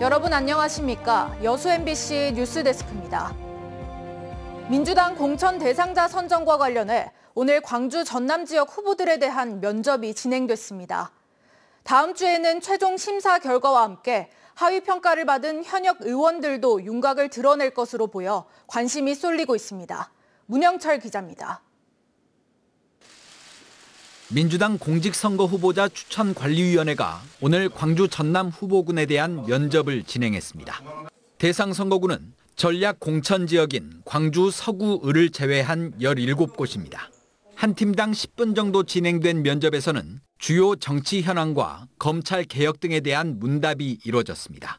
여러분 안녕하십니까? 여수 MBC 뉴스데스크입니다. 민주당 공천 대상자 선정과 관련해 오늘 광주 전남 지역 후보들에 대한 면접이 진행됐습니다. 다음 주에는 최종 심사 결과와 함께 하위 평가를 받은 현역 의원들도 윤곽을 드러낼 것으로 보여 관심이 쏠리고 있습니다. 문영철 기자입니다. 민주당 공직선거 후보자 추천관리위원회가 오늘 광주 전남 후보군에 대한 면접을 진행했습니다. 대상 선거군은 전략 공천 지역인 광주 서구 을을 제외한 17곳입니다. 한 팀당 10분 정도 진행된 면접에서는 주요 정치 현황과 검찰 개혁 등에 대한 문답이 이루어졌습니다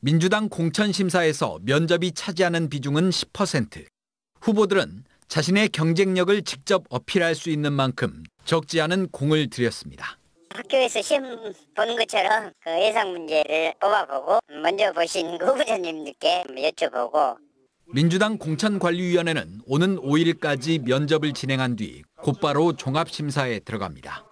민주당 공천심사에서 면접이 차지하는 비중은 10%. 후보들은 자신의 경쟁력을 직접 어필할 수 있는 만큼 적지 않은 공을 들였습니다. 학교에서 시험 보는 것처럼 그 예상 문제를 뽑아보고 먼저 보신 후보자님들께 여쭤보고 민주당 공천관리위원회는 오는 5일까지 면접을 진행한 뒤 곧바로 종합심사에 들어갑니다.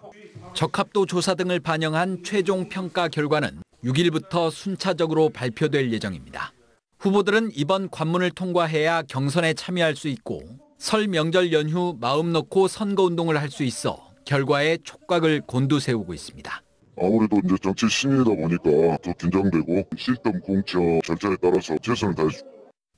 적합도 조사 등을 반영한 최종 평가 결과는 6일부터 순차적으로 발표될 예정입니다. 후보들은 이번 관문을 통과해야 경선에 참여할 수 있고 설 명절 연휴 마음 놓고 선거운동을 할 수 있어 결과에 촉각을 곤두세우고 있습니다. 아무래도 이제 정치 신인이다 보니까 더 긴장되고 시스템 공처 절차에 따라서 최선을 다해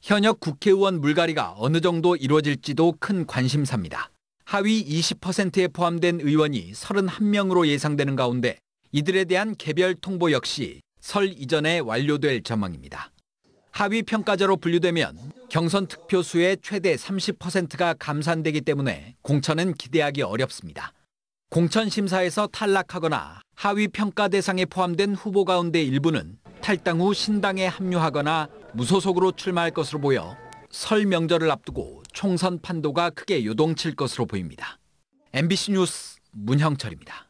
현역 국회의원 물갈이가 어느 정도 이루어질지도 큰 관심사입니다. 하위 20%에 포함된 의원이 31명으로 예상되는 가운데 이들에 대한 개별 통보 역시 설 이전에 완료될 전망입니다. 하위 평가자로 분류되면 경선 특표수의 최대 30%가 감산되기 때문에 공천은 기대하기 어렵습니다. 공천 심사에서 탈락하거나 하위 평가 대상에 포함된 후보 가운데 일부는 탈당 후 신당에 합류하거나 무소속으로 출마할 것으로 보여 설 명절을 앞두고 총선 판도가 크게 요동칠 것으로 보입니다. MBC 뉴스 문형철입니다.